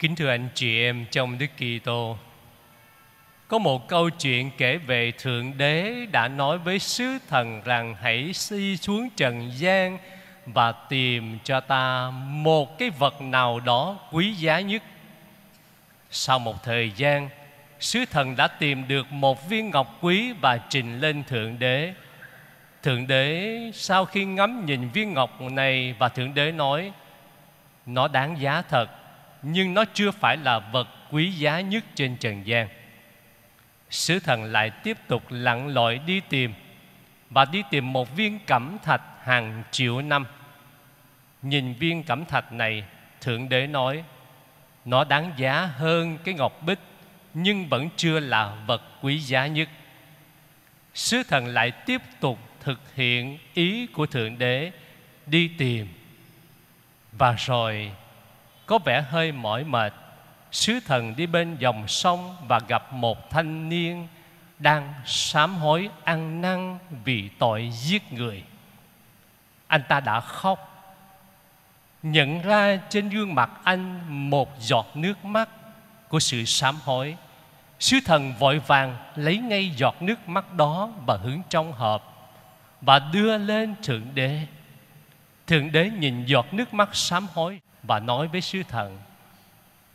Kính thưa anh chị em trong Đức Kitô, có một câu chuyện kể về Thượng Đế đã nói với sứ thần rằng hãy đi xuống trần gian và tìm cho ta một cái vật nào đó quý giá nhất. Sau một thời gian, sứ thần đã tìm được một viên ngọc quý và trình lên Thượng Đế. Thượng Đế sau khi ngắm nhìn viên ngọc này và Thượng Đế nói, nó đáng giá thật nhưng nó chưa phải là vật quý giá nhất trên trần gian sứ thần lại tiếp tục lặn lội đi tìm và đi tìm một viên cẩm thạch hàng triệu năm nhìn viên cẩm thạch này thượng đế nói nó đáng giá hơn cái ngọc bích nhưng vẫn chưa là vật quý giá nhất sứ thần lại tiếp tục thực hiện ý của thượng đế đi tìm và rồi có vẻ hơi mỏi mệt sứ thần đi bên dòng sông và gặp một thanh niên đang sám hối ăn năn vì tội giết người anh ta đã khóc nhận ra trên gương mặt anh một giọt nước mắt của sự sám hối sứ thần vội vàng lấy ngay giọt nước mắt đó và hướng trong hộp và đưa lên thượng đế thượng đế nhìn giọt nước mắt sám hối và nói với sứ thần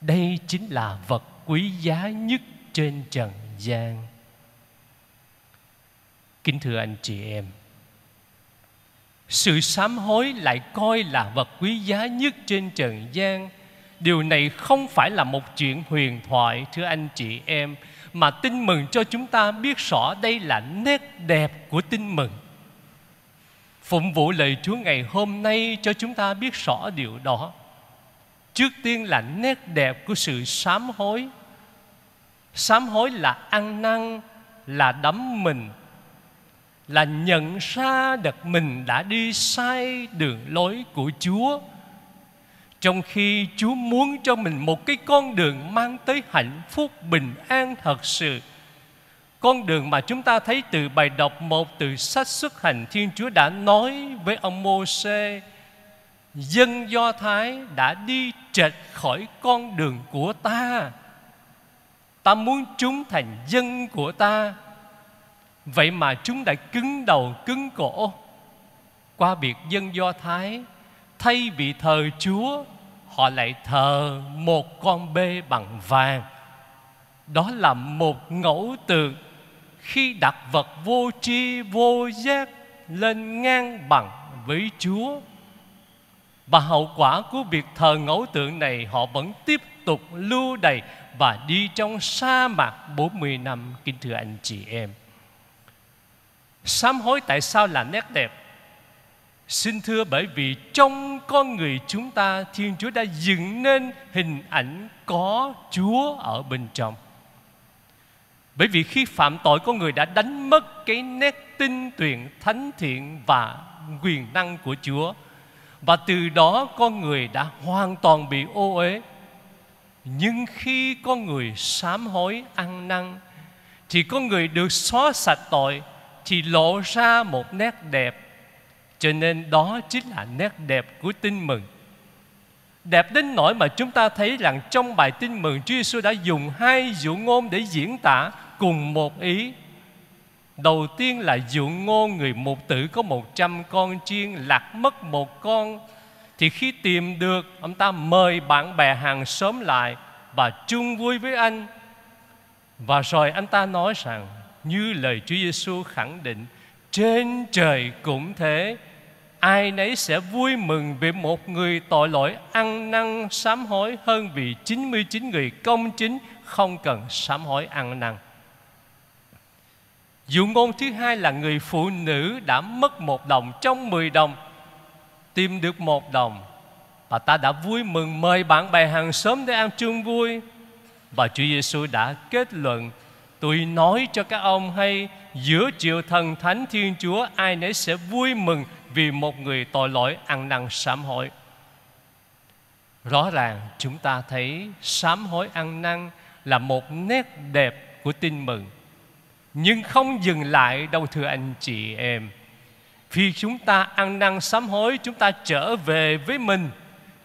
đây chính là vật quý giá nhất trên trần gian kính thưa anh chị em sự sám hối lại coi là vật quý giá nhất trên trần gian điều này không phải là một chuyện huyền thoại thưa anh chị em mà tin mừng cho chúng ta biết rõ đây là nét đẹp của tin mừng phụng vụ lời chúa ngày hôm nay cho chúng ta biết rõ điều đó Trước tiên là nét đẹp của sự sám hối Sám hối là ăn năn Là đắm mình Là nhận ra được mình đã đi sai đường lối của Chúa Trong khi Chúa muốn cho mình một cái con đường Mang tới hạnh phúc bình an thật sự con đường mà chúng ta thấy từ bài đọc một từ sách xuất hành Thiên Chúa đã nói với ông Môse dân Do Thái đã đi trệt khỏi con đường của ta. Ta muốn chúng thành dân của ta. Vậy mà chúng đã cứng đầu cứng cổ qua việc dân Do Thái thay vì thờ Chúa họ lại thờ một con bê bằng vàng. Đó là một ngẫu tượng khi đặt vật vô tri vô giác lên ngang bằng với Chúa và hậu quả của việc thờ ngẫu tượng này họ vẫn tiếp tục lưu đày và đi trong sa mạc 40 năm kính thưa anh chị em. Sám hối tại sao là nét đẹp? Xin thưa bởi vì trong con người chúng ta Thiên Chúa đã dựng nên hình ảnh có Chúa ở bên trong. Bởi vì khi phạm tội con người đã đánh mất cái nét tinh tuyền thánh thiện và quyền năng của Chúa và từ đó con người đã hoàn toàn bị ô uế nhưng khi con người sám hối ăn năn thì con người được xóa sạch tội thì lộ ra một nét đẹp cho nên đó chính là nét đẹp của tin mừng đẹp đến nỗi mà chúng ta thấy rằng trong bài tin mừng Chúa Giêsu đã dùng hai dụ ngôn để diễn tả cùng một ý Đầu tiên là dụ ngô người mục tử có một trăm con chiên lạc mất một con Thì khi tìm được ông ta mời bạn bè hàng xóm lại Và chung vui với anh Và rồi anh ta nói rằng Như lời Chúa Giêsu khẳng định Trên trời cũng thế Ai nấy sẽ vui mừng vì một người tội lỗi ăn năn sám hối Hơn vì 99 người công chính không cần sám hối ăn năn Dụ ngôn thứ hai là người phụ nữ đã mất một đồng trong mười đồng Tìm được một đồng Bà ta đã vui mừng mời bạn bè hàng xóm để ăn chung vui Và Chúa Giêsu đã kết luận Tôi nói cho các ông hay Giữa chiều thần thánh Thiên Chúa Ai nấy sẽ vui mừng Vì một người tội lỗi ăn năn sám hối Rõ ràng chúng ta thấy sám hối ăn năn Là một nét đẹp của tin mừng nhưng không dừng lại đâu thưa anh chị em khi chúng ta ăn năn sám hối chúng ta trở về với mình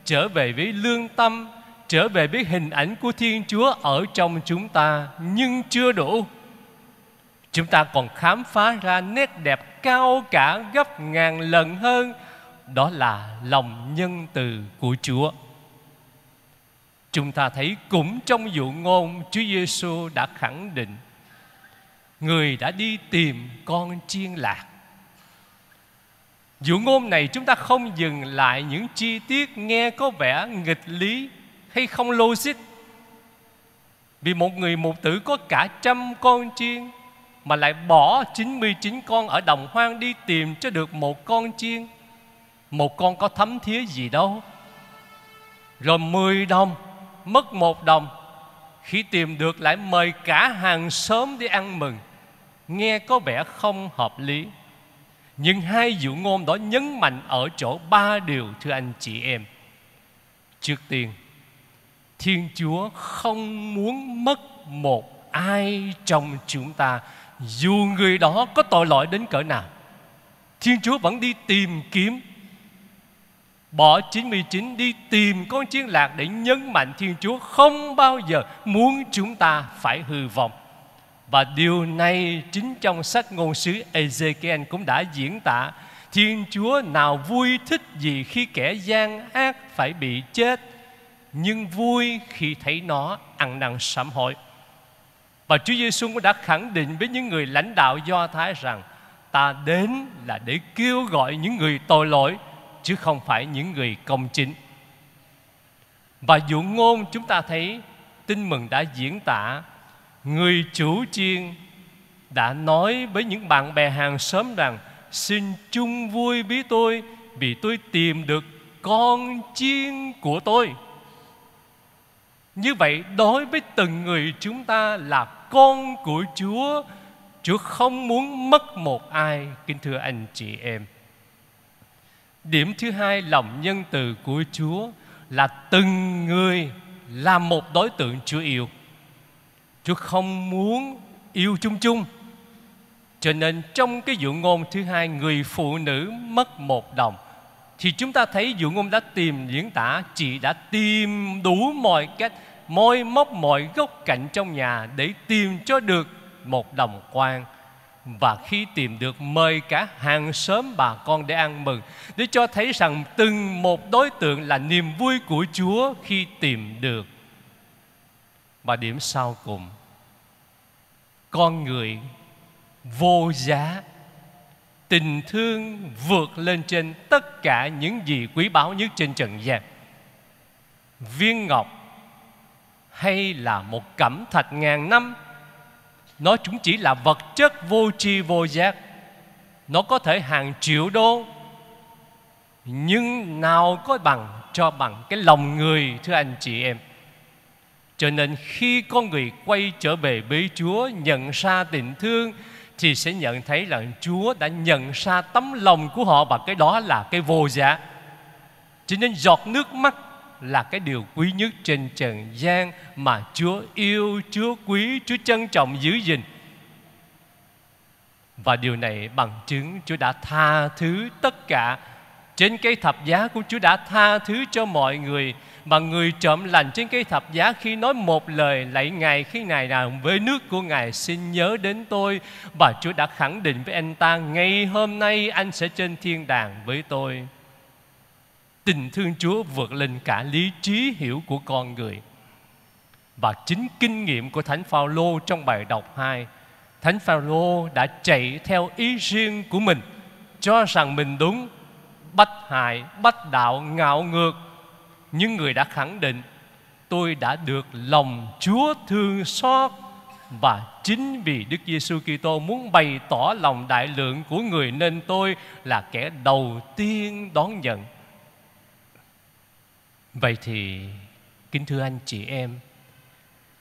trở về với lương tâm trở về với hình ảnh của thiên chúa ở trong chúng ta nhưng chưa đủ chúng ta còn khám phá ra nét đẹp cao cả gấp ngàn lần hơn đó là lòng nhân từ của chúa chúng ta thấy cũng trong dụ ngôn chúa giêsu đã khẳng định người đã đi tìm con chiên lạc dụ ngôn này chúng ta không dừng lại những chi tiết nghe có vẻ nghịch lý hay không logic vì một người một tử có cả trăm con chiên mà lại bỏ 99 con ở đồng hoang đi tìm cho được một con chiên một con có thấm thía gì đâu rồi 10 đồng mất một đồng khi tìm được lại mời cả hàng xóm đi ăn mừng nghe có vẻ không hợp lý nhưng hai dụ ngôn đó nhấn mạnh ở chỗ ba điều thưa anh chị em trước tiên thiên chúa không muốn mất một ai trong chúng ta dù người đó có tội lỗi đến cỡ nào thiên chúa vẫn đi tìm kiếm Bỏ 99 đi tìm con chiên lạc để nhấn mạnh Thiên Chúa không bao giờ muốn chúng ta phải hư vọng. Và điều này chính trong sách ngôn sứ Ezekiel cũng đã diễn tả Thiên Chúa nào vui thích gì khi kẻ gian ác phải bị chết Nhưng vui khi thấy nó ăn năn sám hối Và Chúa Giêsu cũng đã khẳng định với những người lãnh đạo Do Thái rằng Ta đến là để kêu gọi những người tội lỗi Chứ không phải những người công chính Và dụ ngôn chúng ta thấy Tin mừng đã diễn tả người chủ chiên đã nói với những bạn bè hàng xóm rằng xin chung vui với tôi vì tôi tìm được con chiên của tôi như vậy đối với từng người chúng ta là con của chúa chúa không muốn mất một ai kính thưa anh chị em điểm thứ hai lòng nhân từ của chúa là từng người là một đối tượng chúa yêu Chúa không muốn yêu chung chung cho nên trong cái dụ ngôn thứ hai Người phụ nữ mất một đồng Thì chúng ta thấy dụ ngôn đã tìm diễn tả Chị đã tìm đủ mọi cách Môi móc mọi góc cạnh trong nhà Để tìm cho được một đồng quan Và khi tìm được mời cả hàng xóm bà con để ăn mừng Để cho thấy rằng từng một đối tượng là niềm vui của Chúa Khi tìm được Và điểm sau cùng con người vô giá tình thương vượt lên trên tất cả những gì quý báu nhất trên trần gian viên ngọc hay là một cẩm thạch ngàn năm nó chúng chỉ là vật chất vô tri vô giác nó có thể hàng triệu đô nhưng nào có bằng cho bằng cái lòng người thưa anh chị em cho nên khi con người quay trở về với Chúa nhận ra tình thương thì sẽ nhận thấy rằng Chúa đã nhận ra tấm lòng của họ và cái đó là cái vô giá. Cho nên giọt nước mắt là cái điều quý nhất trên trần gian mà Chúa yêu, Chúa quý, Chúa trân trọng giữ gìn. Và điều này bằng chứng Chúa đã tha thứ tất cả Trên cái thập giá của Chúa đã tha thứ cho mọi người mà người trộm lành trên cây thập giá khi nói một lời lạy ngài khi ngài nào với nước của ngài xin nhớ đến tôi và Chúa đã khẳng định với anh ta ngay hôm nay anh sẽ trên thiên đàng với tôi tình thương Chúa vượt lên cả lý trí hiểu của con người và chính kinh nghiệm của Thánh Phaolô trong bài đọc 2 Thánh Phaolô đã chạy theo ý riêng của mình cho rằng mình đúng bách hại bách đạo ngạo ngược nhưng người đã khẳng định tôi đã được lòng Chúa thương xót và chính vì Đức Giêsu Kitô muốn bày tỏ lòng đại lượng của người nên tôi là kẻ đầu tiên đón nhận. Vậy thì kính thưa anh chị em,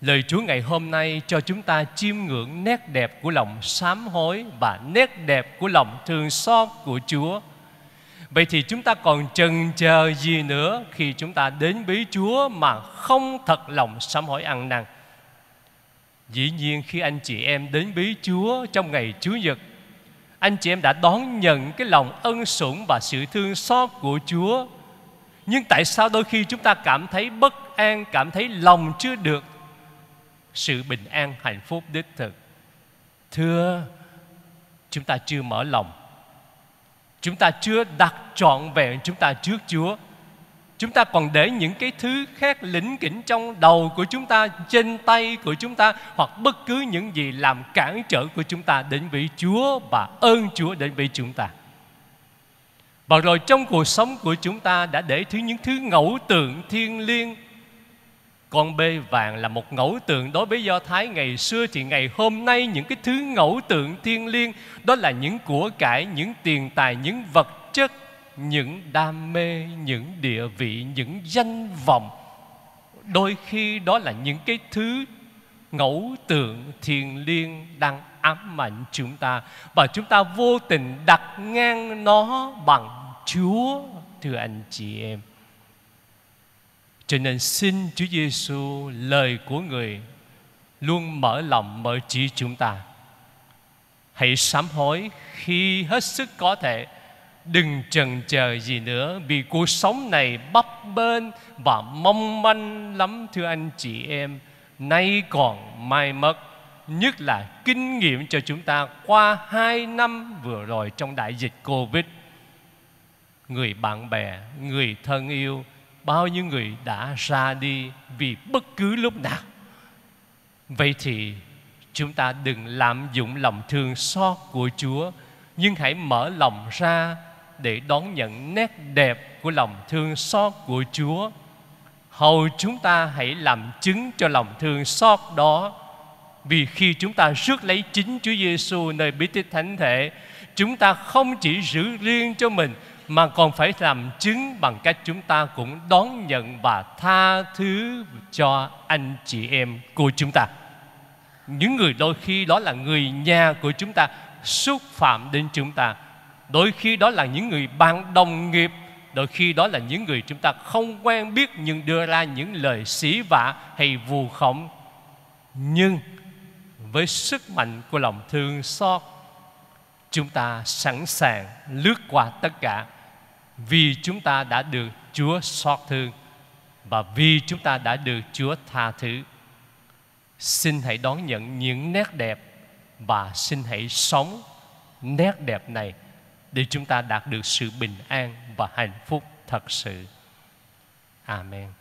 lời Chúa ngày hôm nay cho chúng ta chiêm ngưỡng nét đẹp của lòng sám hối và nét đẹp của lòng thương xót của Chúa. Vậy thì chúng ta còn chần chờ gì nữa khi chúng ta đến với Chúa mà không thật lòng sám hối ăn năn? Dĩ nhiên khi anh chị em đến với Chúa trong ngày Chúa Nhật Anh chị em đã đón nhận cái lòng ân sủng và sự thương xót của Chúa Nhưng tại sao đôi khi chúng ta cảm thấy bất an, cảm thấy lòng chưa được Sự bình an, hạnh phúc đích thực Thưa, chúng ta chưa mở lòng chúng ta chưa đặt trọn vẹn chúng ta trước Chúa chúng ta còn để những cái thứ khác lĩnh kỉnh trong đầu của chúng ta trên tay của chúng ta hoặc bất cứ những gì làm cản trở của chúng ta đến vị Chúa và ơn Chúa đến vị chúng ta và rồi trong cuộc sống của chúng ta đã để thứ những thứ ngẫu tượng thiên liêng con bê vàng là một ngẫu tượng đối với Do Thái ngày xưa thì ngày hôm nay những cái thứ ngẫu tượng thiên liêng đó là những của cải, những tiền tài, những vật chất, những đam mê, những địa vị, những danh vọng. Đôi khi đó là những cái thứ ngẫu tượng thiền liêng đang ám mạnh chúng ta và chúng ta vô tình đặt ngang nó bằng Chúa thưa anh chị em cho nên xin Chúa Giêsu lời của người luôn mở lòng mở trí chúng ta. Hãy sám hối khi hết sức có thể. Đừng chần chờ gì nữa vì cuộc sống này bấp bênh và mong manh lắm thưa anh chị em. Nay còn mai mất Nhất là kinh nghiệm cho chúng ta qua hai năm vừa rồi trong đại dịch Covid Người bạn bè, người thân yêu bao nhiêu người đã ra đi vì bất cứ lúc nào vậy thì chúng ta đừng lạm dụng lòng thương xót của chúa nhưng hãy mở lòng ra để đón nhận nét đẹp của lòng thương xót của chúa hầu chúng ta hãy làm chứng cho lòng thương xót đó vì khi chúng ta rước lấy chính Chúa Giêsu nơi bí tích thánh thể, chúng ta không chỉ giữ riêng cho mình mà còn phải làm chứng bằng cách chúng ta cũng đón nhận và tha thứ cho anh chị em của chúng ta những người đôi khi đó là người nhà của chúng ta xúc phạm đến chúng ta đôi khi đó là những người bạn đồng nghiệp đôi khi đó là những người chúng ta không quen biết nhưng đưa ra những lời xỉ vả hay vu khống nhưng với sức mạnh của lòng thương xót chúng ta sẵn sàng lướt qua tất cả vì chúng ta đã được Chúa xót thương và vì chúng ta đã được Chúa tha thứ. Xin hãy đón nhận những nét đẹp và xin hãy sống nét đẹp này để chúng ta đạt được sự bình an và hạnh phúc thật sự. Amen.